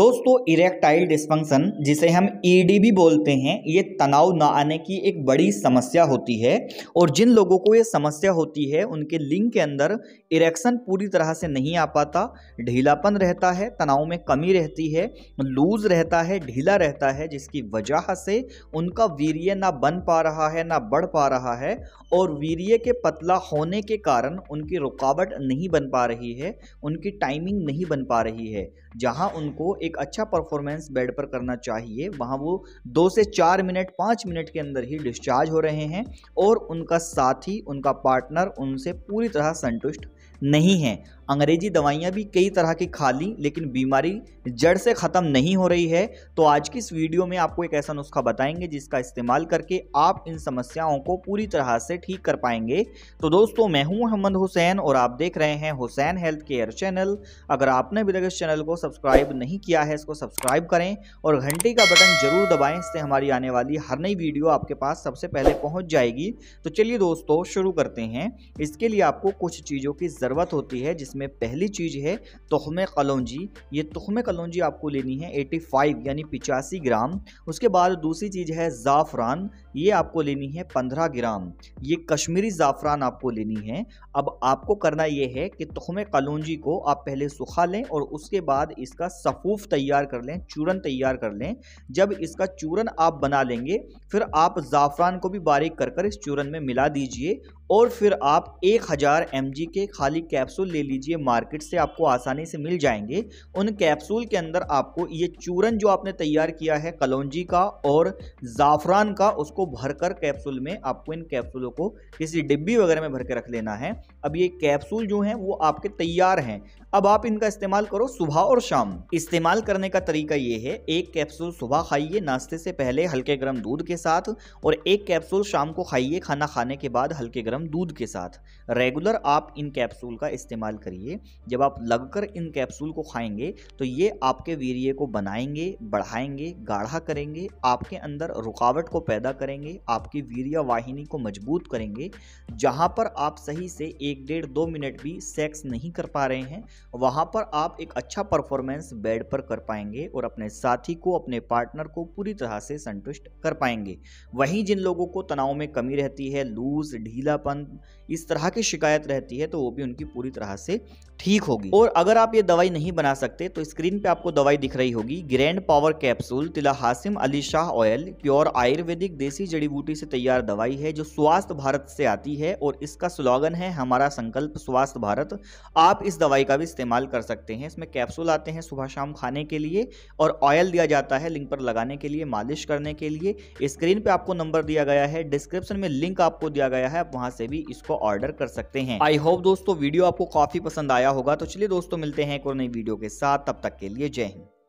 दोस्तों erectile dysfunction जिसे हम ईडी e भी बोलते हैं ये तनाव ना आने की एक बड़ी समस्या होती है और जिन लोगों को ये समस्या होती है उनके लिंग के अंदर इरेक्शन पूरी तरह से नहीं आ पाता ढीलापन रहता है तनाव में कमी रहती है लूज रहता है ढीला रहता है जिसकी वजह से उनका वीर्य ना बन पा रहा है ना बढ़ पा रहा है और वीर्य के पतला होने के कारण उनकी रुकावट नहीं बन पा रही है उनकी टाइमिंग नहीं बन पा रही है जहाँ उनको एक एक अच्छा परफॉर्मेंस बेड पर करना चाहिए वहाँ वो दो से चार मिनट पाँच मिनट के अंदर ही डिस्चार्ज हो रहे हैं और उनका साथी उनका पार्टनर उनसे पूरी तरह संतुष्ट नहीं है अंग्रेजी दवाइयाँ भी कई तरह की खा ली लेकिन बीमारी जड़ से ख़त्म नहीं हो रही है तो आज की इस वीडियो में आपको एक ऐसा नुस्खा बताएंगे जिसका इस्तेमाल करके आप इन समस्याओं को पूरी तरह से ठीक कर पाएंगे तो दोस्तों मैं हूँ मोहम्मद हुसैन और आप देख रहे हैं हुसैन हेल्थ केयर चैनल अगर आपने अभी तक इस चैनल को सब्सक्राइब नहीं किया है इसको सब्सक्राइब करें और घंटी का बटन जरूर दबाएँ इससे हमारी आने वाली हर नई वीडियो आपके पास सबसे पहले पहुँच जाएगी तो चलिए दोस्तों शुरू करते हैं इसके लिए आपको कुछ चीज़ों की ज़रूरत होती है जिसमें में पहली चीज़ है तखम कलौजी ये तखम कलौजी आपको लेनी है 85 यानी पिचासी ग्राम उसके बाद दूसरी चीज़ है ज़ाफ़रान ये आपको लेनी है 15 ग्राम ये कश्मीरी ज़ाफ़रान आपको लेनी है अब आपको करना ये है कि तखम कलौजी को आप पहले सुखा लें और उसके बाद इसका सफ़ूफ तैयार कर लें चूरन तैयार कर लें जब इसका चूरन आप बना लेंगे फिर आप ज़ाफ़रान को भी बारीक कर कर इस चूरन में मिला दीजिए और फिर आप 1000 हज़ार के खाली कैप्सूल ले लीजिए मार्केट से आपको आसानी से मिल जाएंगे उन कैप्सूल के अंदर आपको ये चूरन जो आपने तैयार किया है कलौजी का और ज़ाफ़रान का उसको भरकर कैप्सूल में आपको इन कैप्सूलों को किसी डिब्बी वगैरह में भर के रख लेना है अब ये कैप्सूल जो हैं वो आपके तैयार हैं अब आप इनका इस्तेमाल करो सुबह और शाम इस्तेमाल करने का तरीका ये है एक कैप्सूल सुबह खाइए नाश्ते से पहले हल्के गर्म दूध के साथ और एक कैप्सूल शाम को खाइए खाना खाने के बाद हल्के गर्म गर्म दूध के साथ रेगुलर आप इन कैप्सूल का इस्तेमाल करिए जब आप लगकर इन कैप्सूल को खाएंगे तो ये आपके वीर्य को बनाएंगे बढ़ाएंगे गाढ़ा करेंगे आपके अंदर रुकावट को पैदा करेंगे आपकी वीर्य वाहिनी को मजबूत करेंगे जहाँ पर आप सही से एक डेढ़ दो मिनट भी सेक्स नहीं कर पा रहे हैं वहाँ पर आप एक अच्छा परफॉर्मेंस बेड पर कर पाएंगे और अपने साथी को अपने पार्टनर को पूरी तरह से संतुष्ट कर पाएंगे वहीं जिन लोगों को तनाव में कमी रहती है लूज ढीलापन मोटापन इस तरह की शिकायत रहती है तो वो भी उनकी पूरी तरह से ठीक होगी और अगर आप ये दवाई नहीं बना सकते तो स्क्रीन पे आपको दवाई दिख रही होगी ग्रैंड पावर कैप्सूल तिला हासिम अली शाह ऑयल प्योर आयुर्वेदिक देसी जड़ी बूटी से तैयार दवाई है जो स्वास्थ्य भारत से आती है और इसका स्लोगन है हमारा संकल्प स्वास्थ्य भारत आप इस दवाई का भी इस्तेमाल कर सकते हैं इसमें कैप्सूल आते हैं सुबह शाम खाने के लिए और ऑयल दिया जाता है लिंक पर लगाने के लिए मालिश करने के लिए स्क्रीन पर आपको नंबर दिया गया है डिस्क्रिप्शन में लिंक आपको दिया गया है आप वहाँ से भी इसको ऑर्डर कर सकते हैं आई होप दोस्तों वीडियो आपको काफी पसंद आया होगा तो चलिए दोस्तों मिलते हैं एक और नई वीडियो के साथ तब तक के लिए जय हिंद